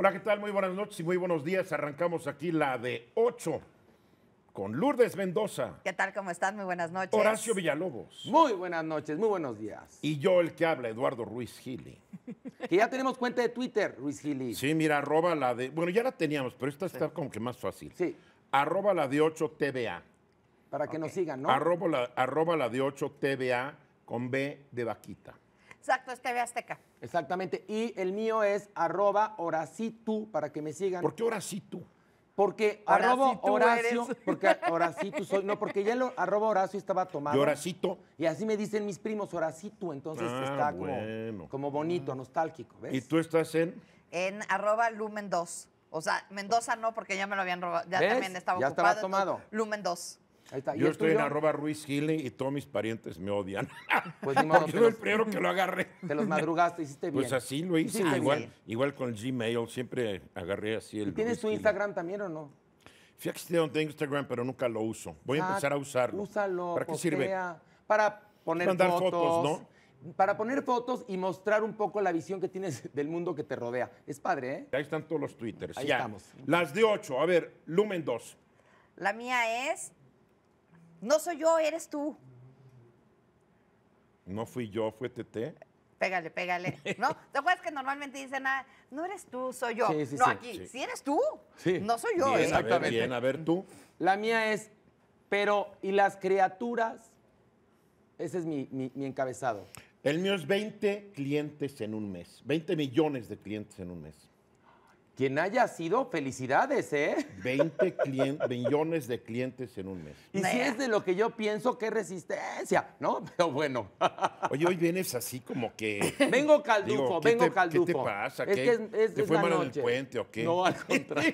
Hola, ¿qué tal? Muy buenas noches y muy buenos días. Arrancamos aquí la de 8 con Lourdes Mendoza. ¿Qué tal? ¿Cómo están? Muy buenas noches. Horacio Villalobos. Muy buenas noches, muy buenos días. Y yo el que habla, Eduardo Ruiz Gili. que ya tenemos cuenta de Twitter, Ruiz Gili. Sí, mira, arroba la de... Bueno, ya la teníamos, pero esta está como que más fácil. Sí. Arroba la de 8 TVA. Para que nos sigan, ¿no? Arroba la, arroba la de 8 TVA con B de vaquita. Exacto, es TV Azteca. Exactamente. Y el mío es arroba Horacitu para que me sigan. ¿Por qué Horacitu? Porque arroba Horacio, porque Horacito soy, no, porque ya lo arroba Horacio estaba tomado. ¿Y Horacito? Y así me dicen mis primos, Horacito, entonces ah, está como, bonito, nostálgico, ¿Y tú estás en? En arroba Lumen 2. O sea, Mendoza no, porque ya me lo habían robado. Ya también estaba Ya estaba tomado. Lumen 2. Yo estoy en arroba Ruiz Gili y todos mis parientes me odian. Pues ni el primero que lo agarré. Te los madrugaste, hiciste pues bien. Pues así lo hice. igual, con el Gmail, siempre agarré así el. tienes tu Instagram también o no? Fíjate que tengo Instagram, pero nunca lo uso. Voy a ah, empezar a usarlo. Úsalo. ¿Para qué sirve? Para poner fotos, Para poner fotos y mostrar un poco la visión que tienes del mundo que te rodea. Es padre, ¿eh? Ahí están todos los twitters. Ahí estamos. Las de ocho. A ver, Lumen 2. La mía es no soy yo, eres tú. No fui yo, fue Tete. Pégale, pégale. ¿No? ¿Te acuerdas que normalmente dicen, nada, ah, no eres tú, soy yo? Sí, no, aquí, sí. eres tú. No soy yo. Exactamente. A ver, tú. La mía es, pero, ¿y las criaturas? Ese es mi, mi encabezado. El mío es 20 clientes en un mes, 20 millones de clientes en un mes. Quien haya sido, felicidades, ¿eh? 20 millones de clientes en un mes. Y si es de lo que yo pienso, qué resistencia, ¿no? Pero bueno. Oye, hoy vienes así como que. Vengo caldufo, vengo caldufo. ¿Qué te pasa? ¿Qué? ¿Te fue malo mal el puente o qué? No, al contrario.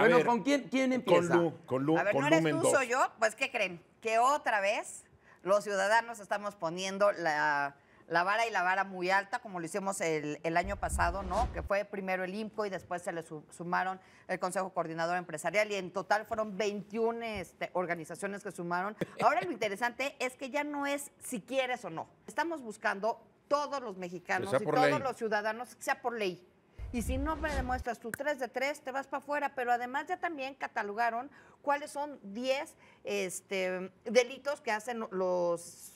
bueno, ¿con quién, empieza? Con Lu, con A ver, ¿no eres yo? Pues, ¿qué creen? Que otra vez los ciudadanos estamos poniendo la la vara y la vara muy alta, como lo hicimos el, año pasado, ¿no? Que fue primero el IMCO y después se le sumaron el Consejo Coordinador Empresarial y en total fueron 21 este, organizaciones que sumaron. Ahora lo interesante es que ya no es si quieres o no. Estamos buscando todos los mexicanos y todos los ciudadanos, sea por ley. Y si no me demuestras tu 3 de 3, te vas para afuera. Pero además ya también catalogaron cuáles son 10 este, delitos que hacen los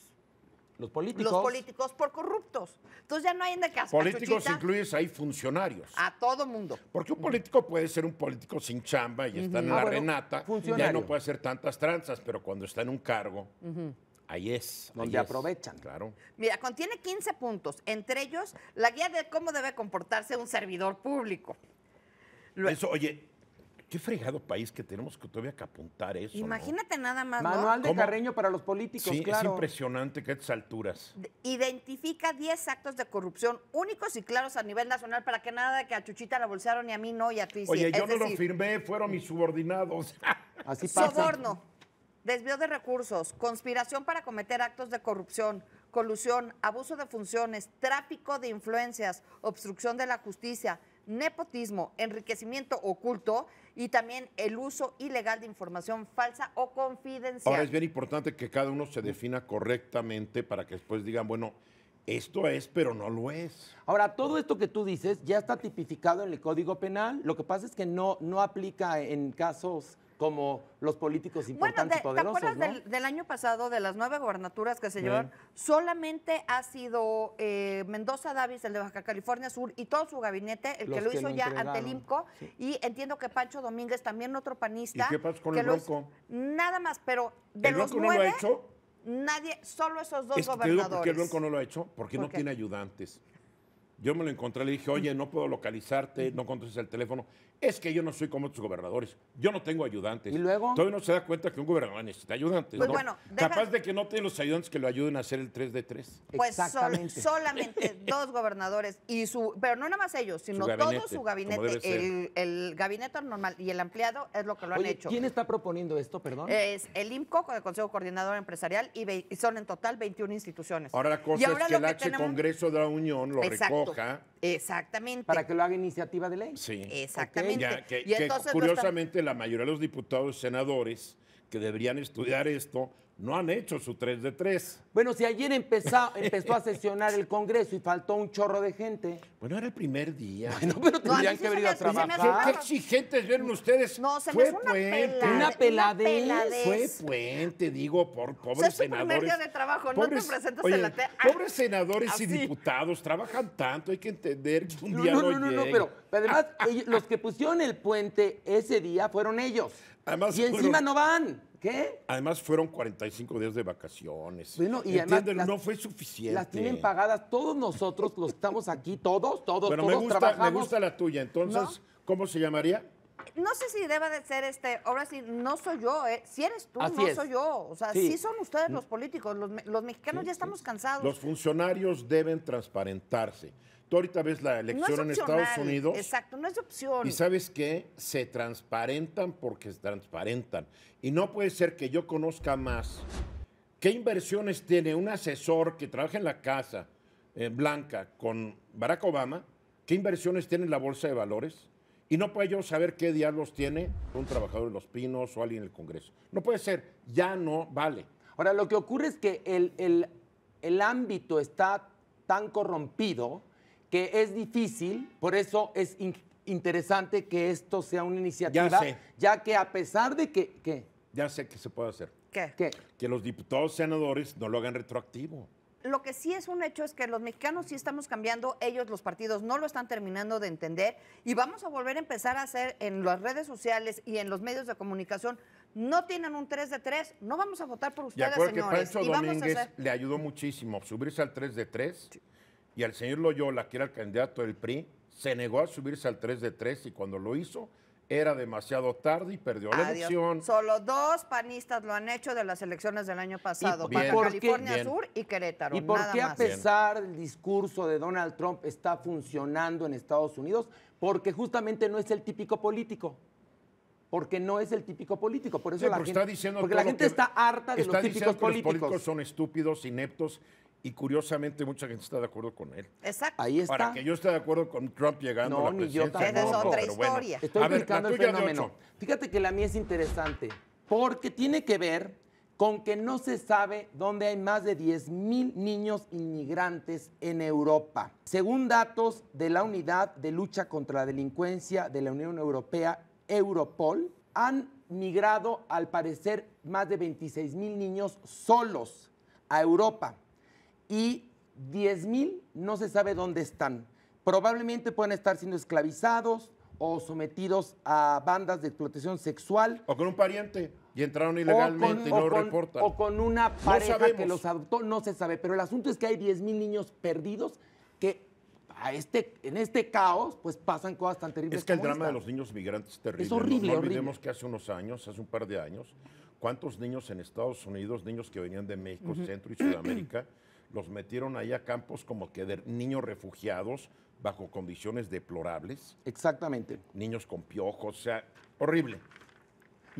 los políticos. Los políticos por corruptos. Entonces ya no hay en de casa. Políticos incluyes ahí funcionarios. A todo mundo. Porque un político puede ser un político sin chamba y está en la ah, renata. Ya no puede hacer tantas tranzas, pero cuando está en un cargo. Ahí es. Donde aprovechan. claro. Mira, contiene 15 puntos, entre ellos la guía de cómo debe comportarse un servidor público. Eso, oye, Qué fregado país que tenemos que todavía que apuntar eso. Imagínate nada más. Manual de Carreño para los políticos, Es impresionante que a estas alturas. Identifica 10 actos de corrupción únicos y claros a nivel nacional para que nada de que a Chuchita la bolsaron y a mí no y a ti Oye, yo no lo firmé, fueron mis subordinados. Así pasa. Soborno, desvío de recursos, conspiración para cometer actos de corrupción, colusión, abuso de funciones, tráfico de influencias, obstrucción de la justicia, nepotismo, enriquecimiento oculto y también el uso ilegal de información falsa o confidencial. Ahora es bien importante que cada uno se defina correctamente para que después digan, bueno, esto es, pero no lo es. Ahora, todo esto que tú dices ya está tipificado en el Código Penal. Lo que pasa es que no, no aplica en casos como los políticos importantes ¿Te acuerdas del, año pasado, de las nueve gobernaturas que se llevaron? Solamente ha sido eh, Mendoza Davis, el de Baja California Sur, y todo su gabinete, el que lo hizo ya ante el IMCO. Y entiendo que Pancho Domínguez, también otro panista. ¿Y qué pasa con el Bronco? Nada más, pero de ¿El los nueve, no lo ha hecho? Nadie, solo esos dos gobernadores. por qué el Bronco no lo ha hecho, porque no tiene ayudantes. Yo me lo encontré, le dije, oye, no puedo localizarte, no contestas el teléfono. Es que yo no soy como tus gobernadores. Yo no tengo ayudantes. ¿Y luego? Todavía no se da cuenta que un gobernador necesita ayudantes. Pues Capaz de que no tiene los ayudantes que lo ayuden a hacer el 3 de 3. Pues solamente dos gobernadores y su, pero no nada más ellos, sino todo su gabinete, el, gabinete normal y el ampliado es lo que lo han hecho. ¿Quién está proponiendo esto, perdón? Es el IMCO, el Consejo Coordinador Empresarial, y, son en total 21 instituciones. Ahora la cosa es que el H Congreso de la Unión lo recoge Exactamente. Para que lo haga iniciativa de ley. Sí. Exactamente. curiosamente, la mayoría de los diputados y senadores que deberían estudiar esto no han hecho su 3 de 3. Bueno, si ayer empezó, empezó a sesionar el Congreso y faltó un chorro de gente. Bueno, era el primer día. Bueno, pero tendrían que haber ido a trabajar. ¿Qué, exigentes ¿vieron ustedes? No, se fue me una puente. una peladez. Una peladez. Fue puente, digo, por pobres o sea, es senadores. primer día de trabajo, pobres, no te en la ah. Pobres senadores y diputados trabajan tanto, hay que entender un no, día no, no, no, no, no, pero además los que pusieron el puente ese día fueron ellos. Además, y encima no van. ¿Qué? Además fueron 45 días de vacaciones. Bueno, y además, no fue suficiente. Las tienen pagadas todos nosotros, los estamos aquí, todos todos, todos, me gusta, Me gusta la tuya, entonces, ¿cómo se llamaría? No sé si deba de ser este, ahora sí, no soy yo, eh. si eres tú, no soy yo. O sea, sí. son ustedes mm. los políticos, los, mexicanos ya estamos cansados. Los funcionarios deben transparentarse. Tú ahorita ves la elección en Estados Unidos. Exacto, no es opción. Y sabes que Se transparentan porque se transparentan. Y no puede ser que yo conozca más. ¿Qué inversiones tiene un asesor que trabaja en la casa? Eh, blanca con Barack Obama, qué inversiones tiene la bolsa de valores y no puedo yo saber qué diablos tiene un trabajador de los pinos o alguien en el Congreso. No puede ser, ya no vale. Ahora, lo que ocurre es que el, ámbito está tan corrompido que es difícil, por eso es interesante que esto sea una iniciativa, ya, ya que a pesar de que... ¿qué? Ya sé que se puede hacer. ¿Qué? Que los diputados senadores no lo hagan retroactivo lo que sí es un hecho es que los mexicanos sí estamos cambiando, ellos los partidos no lo están terminando de entender y vamos a volver a empezar a hacer en las redes sociales y en los medios de comunicación. No tienen un 3 de 3, no vamos a votar por ustedes, señores. que Domínguez le ayudó muchísimo subirse al 3 de 3 y al señor Loyola, que era el candidato del PRI, se negó a subirse al 3 de 3 y cuando lo hizo era demasiado tarde y perdió la elección. Solo dos panistas lo han hecho de las elecciones del año pasado, para California Sur y Querétaro. ¿Y por qué a pesar del discurso de Donald Trump está funcionando en Estados Unidos? Porque justamente no es el típico político porque no es el típico político. Por eso porque la gente está harta de los típicos políticos. Que los políticos son estúpidos, ineptos y curiosamente mucha gente está de acuerdo con él. Exacto. Ahí está. Para que yo esté de acuerdo con Trump llegando a la presidencia. No, ni yo tampoco. Es otra historia. Estoy explicando el fenómeno. Fíjate que la mía es interesante porque tiene que ver con que no se sabe dónde hay más de 10 mil niños inmigrantes en Europa. Según datos de la Unidad de Lucha contra la Delincuencia de la Unión Europea, Europol, han migrado al parecer más de 26 mil niños solos a Europa y 10.000 no se sabe dónde están. Probablemente pueden estar siendo esclavizados o sometidos a bandas de explotación sexual. O con un pariente y entraron ilegalmente y no reportan. O con una pareja que los adoptó, no se sabe. Pero el asunto es que hay 10.000 niños perdidos que a este, en este caos, pues pasan cosas tan terribles. Es que el drama de los niños migrantes es terrible. Es horrible. No, olvidemos que hace unos años, hace un par de años, cuántos niños en Estados Unidos, niños que venían de México, Centro y Sudamérica, los metieron ahí a campos como que de niños refugiados bajo condiciones deplorables. Exactamente. Niños con piojos, o sea, horrible.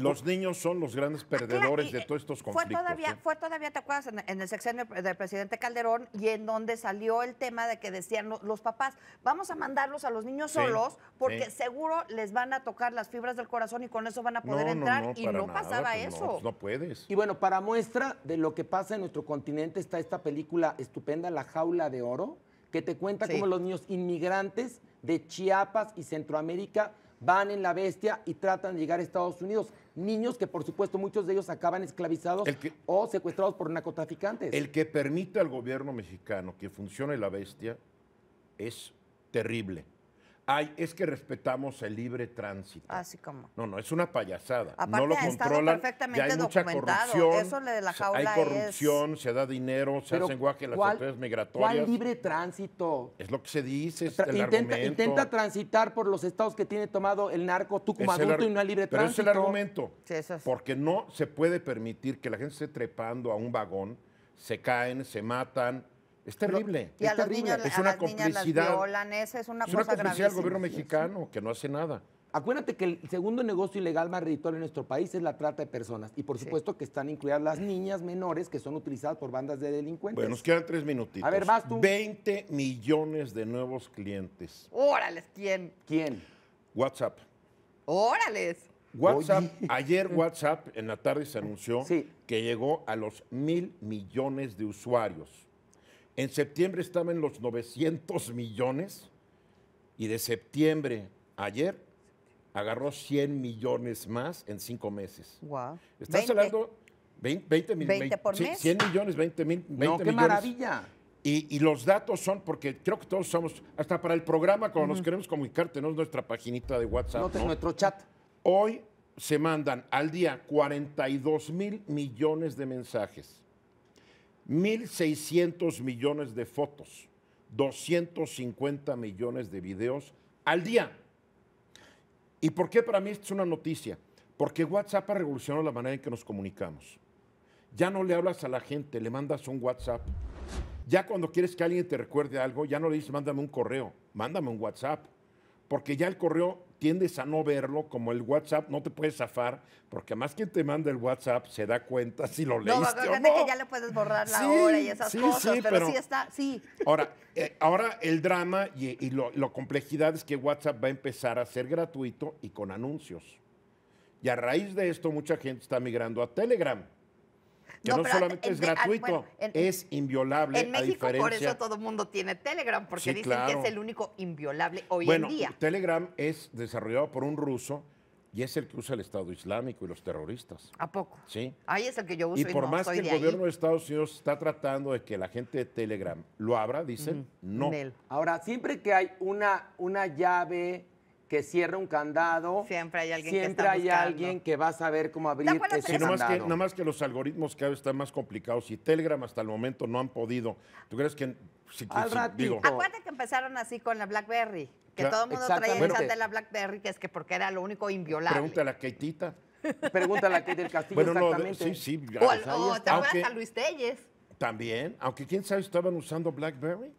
Los niños son los grandes perdedores de eh, todos estos conflictos. Fue todavía, ¿eh? fue todavía ¿te acuerdas? En, el sexenio del presidente Calderón y en donde salió el tema de que decían los, papás, vamos a mandarlos a los niños solos porque seguro les van a tocar las fibras del corazón y con eso van a poder entrar. y no pasaba pues, eso. Pues, no, puedes. Y bueno, para muestra de lo que pasa en nuestro continente está esta película estupenda, La Jaula de Oro, que te cuenta cómo los niños inmigrantes de Chiapas y Centroamérica van en la bestia y tratan de llegar a Estados Unidos. Niños que, por supuesto, muchos de ellos acaban esclavizados o secuestrados por narcotraficantes. El que permite al gobierno mexicano que funcione la bestia es terrible es que respetamos el libre tránsito. Así como. No, no, es una payasada. Aparte, no lo controlan. Perfectamente documentado hay mucha corrupción. de la jaula hay corrupción, se da dinero, se hace hacen guaje las autoridades migratorias. ¿Cuál libre tránsito? Es lo que se dice. intenta, transitar por los estados que tiene tomado el narco, tú como y no hay libre tránsito. Pero es el argumento. Porque no se puede permitir que la gente esté trepando a un vagón, se caen, se matan, es terrible. es, a terrible. una las Niñas violan, es, es una, es cosa una complicidad del gobierno mexicano que no hace nada. Acuérdate que el segundo negocio ilegal más redituable en nuestro país es la trata de personas. Y por supuesto que están incluidas las niñas menores que son utilizadas por bandas de delincuentes. Bueno, nos quedan tres minutitos. A ver, vas tú. 20 millones de nuevos clientes. Órales, ¿quién? ¿Quién? WhatsApp. Órales. WhatsApp, ayer WhatsApp en la tarde se anunció que llegó a los mil millones de usuarios. En septiembre estaba en los 900 millones y de septiembre ayer agarró 100 millones más en cinco meses. Wow. Estás hablando 20, 20 mil 20 por 100 millones, 20 mil. 20 no, qué maravilla. Y, los datos son, porque creo que todos somos, hasta para el programa, cuando nos queremos comunicar, tenemos nuestra paginita de WhatsApp. No, nuestro chat. Hoy se mandan al día 42 mil millones de mensajes. 1.600 millones de fotos, 250 millones de videos al día. ¿Y por qué para mí esto es una noticia? Porque WhatsApp ha revolucionado la manera en que nos comunicamos. Ya no le hablas a la gente, le mandas un WhatsApp. Ya cuando quieres que alguien te recuerde algo, ya no le dices mándame un correo, mándame un WhatsApp porque ya el correo tiendes a no verlo, como el WhatsApp, no te puedes zafar, porque más quien te manda el WhatsApp se da cuenta si lo leíste no, o no. que ya le puedes borrar la hora y esas cosas, pero, sí está, sí. Ahora, eh, ahora el drama y, la lo, complejidad es que WhatsApp va a empezar a ser gratuito y con anuncios. Y a raíz de esto, mucha gente está migrando a Telegram no, solamente es ah, gratuito, es inviolable. En México, por eso todo el mundo tiene Telegram, porque dicen que es el único inviolable hoy en día. Telegram es desarrollado por un ruso y es el que usa el Estado Islámico y los terroristas. ¿A poco? Sí. Ahí es el que yo uso. Y por y por más que el gobierno de Estados Unidos está tratando de que la gente de Telegram lo abra, dicen, no. Ahora, siempre que hay una, una llave que cierra un candado. Siempre hay alguien que está hay alguien que va a saber cómo abrir ese sí, candado. Más que, nada más que los algoritmos cada vez están más complicados y Telegram hasta el momento no han podido. ¿Tú crees que si, Al digo. Acuérdate que empezaron así con la BlackBerry, que todo el mundo traía el de la BlackBerry, que es que porque era lo único inviolable. Pregúntale a Keitita. Pregúntale a Keitita del Castillo bueno, exactamente. No, sí, sí. O, te a Luis Telles. También, aunque quién sabe estaban usando BlackBerry.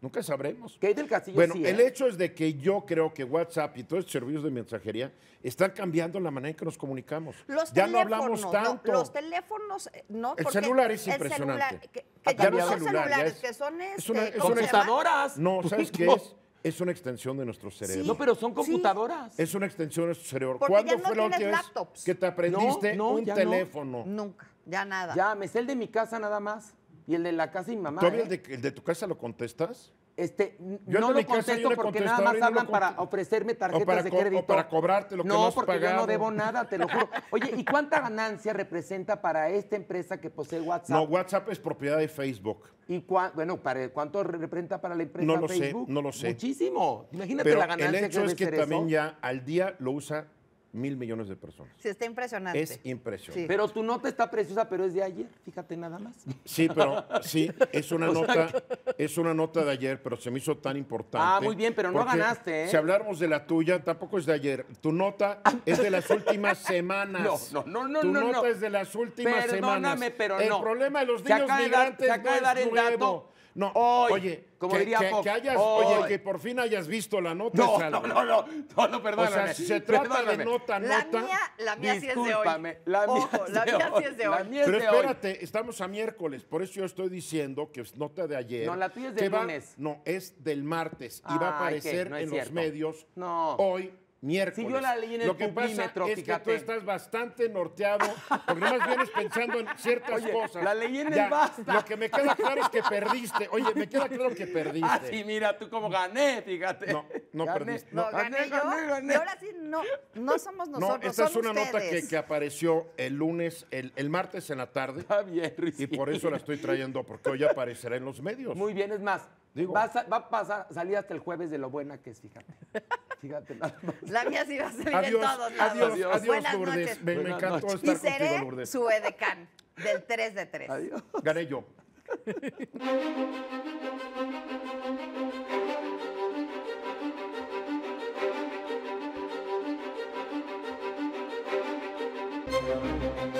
Nunca sabremos. del Bueno, el ¿eh? hecho es de que yo creo que WhatsApp y todos estos servicios de mensajería están cambiando la manera en que nos comunicamos. ya no hablamos tanto. los teléfonos, eh, no. El celular es impresionante. que, que ya celulares, que son este, es una, computadoras. no, pues ¿sabes qué es? Es una extensión de nuestro cerebro. no, pero son computadoras. Es una extensión de nuestro cerebro. ¿Cuándo fue lo que que te aprendiste un teléfono? Nunca, ya nada. Ya, me sé el de mi casa nada más y el de la casa de mi mamá. ¿Tú el, ¿eh? de, el de tu casa lo contestas? Este, yo no lo contesto porque nada más hablan para ofrecerme tarjetas de crédito. O para cobrarte lo que no, no porque yo no debo nada, te lo juro. Oye, ¿y cuánta ganancia representa para esta empresa que posee WhatsApp? No, WhatsApp es propiedad de Facebook. ¿Y bueno, para, cuánto representa para la empresa no lo Sé, no lo sé. Muchísimo. Imagínate la ganancia el hecho que es que también ya al día lo usa mil millones de personas. Sí, está impresionante. Es impresionante. Pero tu nota está preciosa, pero es de ayer, fíjate nada más. Sí, pero sí, es una nota, es una nota de ayer, pero se me hizo tan importante. Ah, muy bien, pero no ganaste, ¿eh? Si habláramos de la tuya, tampoco es de ayer. Tu nota es de las últimas semanas. No, no, no, no. Tu nota es de las últimas semanas. Perdóname, pero no. El problema de los niños migrantes no es no, hoy, oye, como que, oye, que por fin hayas visto la nota. No, no, no, no, no, perdóname. O sea, si se trata de nota, nota. La mía, la mía sí es de hoy. La la mía sí es de hoy. Pero espérate, estamos a miércoles, por eso yo estoy diciendo que es nota de ayer. No, la tuya es de lunes. no, es del martes y va a ah, aparecer en los medios hoy miércoles. yo la leí en el Lo que pasa es que tú estás bastante norteado, porque más vienes pensando en ciertas Oye, cosas. La leí en el basta. Lo que me queda claro es que perdiste. Oye, me queda claro que perdiste. Ah, sí, mira, tú como gané, fíjate. No, no perdiste. No, gané, gané, yo, gané, Y ahora sí, no, no somos nosotros, No, esta es una nota que, apareció el lunes, el, martes en la tarde. Está bien, Ricardo. Y por eso la estoy trayendo, porque hoy aparecerá en los medios. Muy bien, es más, Va, a, va a pasar, salir hasta el jueves de lo buena que es, fíjate. Fíjate La mía sí va a salir adiós, en todos Adiós, adiós, Lourdes. Me, encantó y seré su edecán del 3 de 3. Adiós. Gané yo.